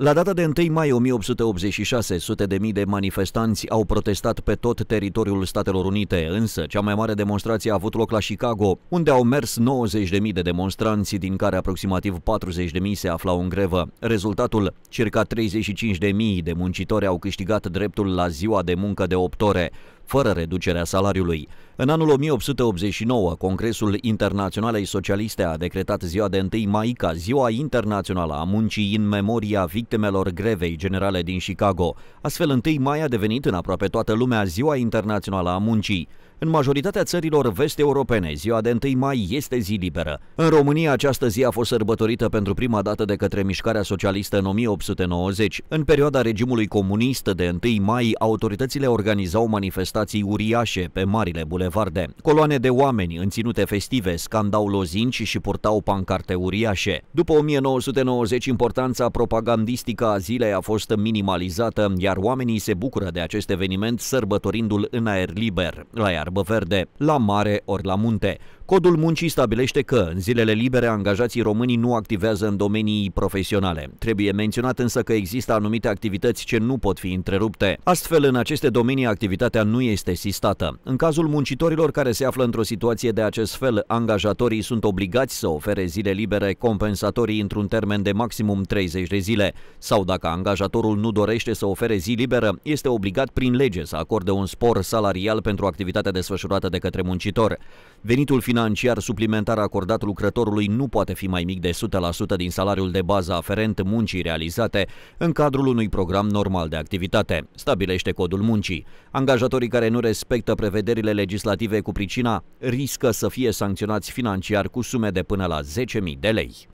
La data de 1 mai 1886, sute de mii de manifestanți au protestat pe tot teritoriul Statelor Unite, însă cea mai mare demonstrație a avut loc la Chicago, unde au mers 90.000 de demonstranți, din care aproximativ 40.000 se aflau în grevă. Rezultatul, circa 35.000 de muncitori au câștigat dreptul la ziua de muncă de 8 ore fără reducerea salariului. În anul 1889, Congresul Internațional ai Socialiste a decretat ziua de 1 mai ca Ziua Internațională a Muncii în memoria victimelor grevei generale din Chicago. Astfel, 1 mai a devenit în aproape toată lumea Ziua Internațională a Muncii. În majoritatea țărilor vest-europene, ziua de 1 mai este zi liberă. În România, această zi a fost sărbătorită pentru prima dată de către mișcarea socialistă în 1890. În perioada regimului comunist de 1 mai, autoritățile organizau manifestări manifestații uriașe pe marile bulevarde. Coloane de oameni în ținute festive scandau lozinci și purtau pancarte uriașe. După 1990, importanța propagandistică a zilei a fost minimalizată, iar oamenii se bucură de acest eveniment sărbătorindu-l în aer liber, la iarbă verde, la mare ori la munte. Codul muncii stabilește că în zilele libere angajații românii nu activează în domenii profesionale. Trebuie menționat însă că există anumite activități ce nu pot fi întrerupte. Astfel, în aceste domenii activitatea nu este sistată. În cazul muncitorilor care se află într-o situație de acest fel, angajatorii sunt obligați să ofere zile libere compensatorii într-un termen de maximum 30 de zile. Sau dacă angajatorul nu dorește să ofere zi liberă, este obligat prin lege să acorde un spor salarial pentru activitatea desfășurată de către muncitor. Venitul financiar suplimentar acordat lucrătorului nu poate fi mai mic de 100% din salariul de bază aferent muncii realizate în cadrul unui program normal de activitate, stabilește codul muncii. Angajatorii care nu respectă prevederile legislative cu pricina riscă să fie sancționați financiar cu sume de până la 10.000 de lei.